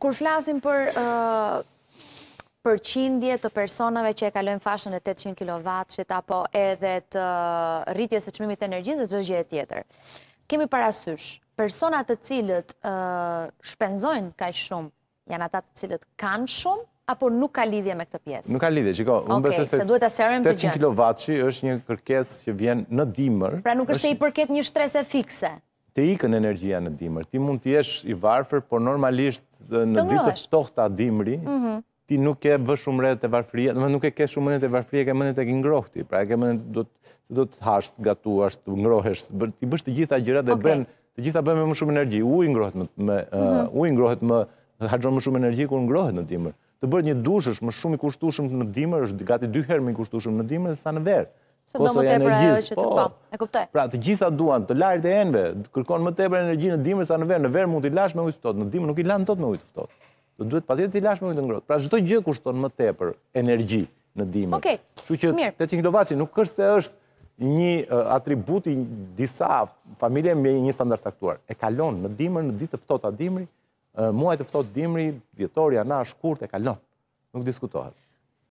Kur flasim për përqindje të personave që e kalojnë fashën e 800 kW, apo edhe të rritje se qmimit energjizë, gjithë gjithë tjetër. Kemi parasysh, personat të cilët shpenzojnë ka shumë, janë ata të cilët kanë shumë, apo nuk ka lidhje me këtë pjesë? Nuk ka lidhje, ko, unë bëse se 800 kWh është një kërkes që vjen në dimër. Pra nuk është e i përket një shtrese fikse? të ikën energjia në dimër. Ti mund t'jesh i varfër, por normalisht në ditë të shtohta dimëri, mhm. ti nuk e vë shumë redhe të varfëria, nuk e ke shumë mëndet e varfëria, ke mëndet e ke ngrohti. Pra e ke mëndet do të hasht, gatu, asht, ngrohesh, ti bësh të gjitha gjira dhe bën, të gjitha bën me më shumë energji. Uj ngrohet më, mhm. haqon më shumë energji kur ngrohet në dimër. Të bërë një dushësh, më shumë i kushtushëm në dimër, është gati herë më i kushtushëm në dimër, dhe sa në verë. Se do më tepër e që të po. pa. E kuptoj. Pra, të gjitha duan të larë të enve, kërkon më tepër energji në dimër sa në verë. Në verë mund t'i lash me ujtë fëtot, në dimër nuk i lanë tot me ujtë fëtot. Do duhet pa tjetë t'i lash me ujtë ngrot. Pra, zhdo gjë kushton më tepër energji në dimër. Ok, mirë. Që që 800 kW nuk është se është një atributi disa familje me një standart saktuar. E kalon në dimër, në ditë muaj të fëtot dimëri, djetori, kalon. Nuk diskutohet.